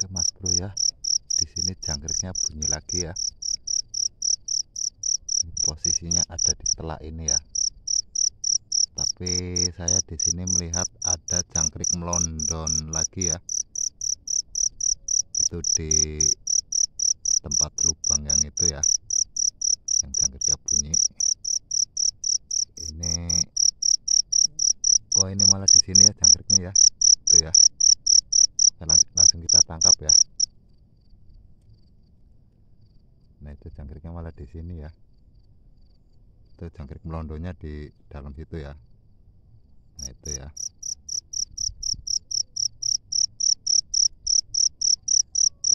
Oke Mas Bro ya, di sini jangkriknya bunyi lagi ya. Ini posisinya ada di telak ini ya. Tapi saya di sini melihat ada jangkrik melondon lagi ya. Itu di tempat lubang yang itu ya, yang jangkriknya bunyi. Ini, wah oh ini malah di sini ya jangkriknya ya, itu ya tangkap ya nah itu jangkriknya malah di sini ya itu jangkrik melondonya di dalam situ ya nah itu ya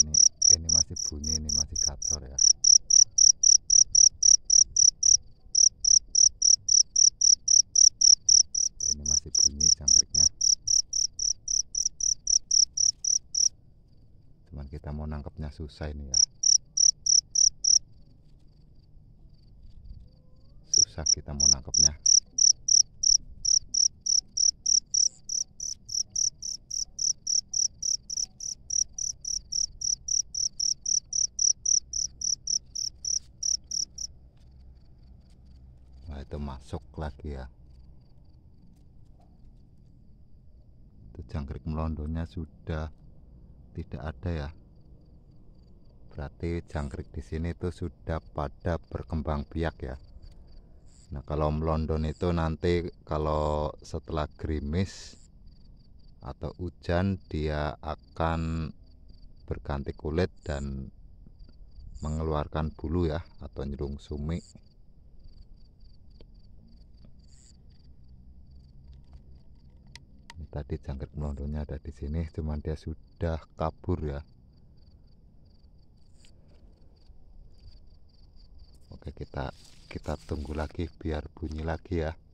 ini ini masih bunyi ini masih gacor ya teman-teman kita mau nangkepnya susah ini ya susah kita mau nangkepnya Nah itu masuk lagi ya itu jangkrik melondonya sudah tidak ada ya berarti jangkrik di sini itu sudah pada berkembang biak ya Nah kalau melondon itu nanti kalau setelah gerimis atau hujan dia akan berganti kulit dan mengeluarkan bulu ya atau nyerung sumi tadi jangkrik melondonya ada di sini cuman dia sudah kabur ya oke kita kita tunggu lagi biar bunyi lagi ya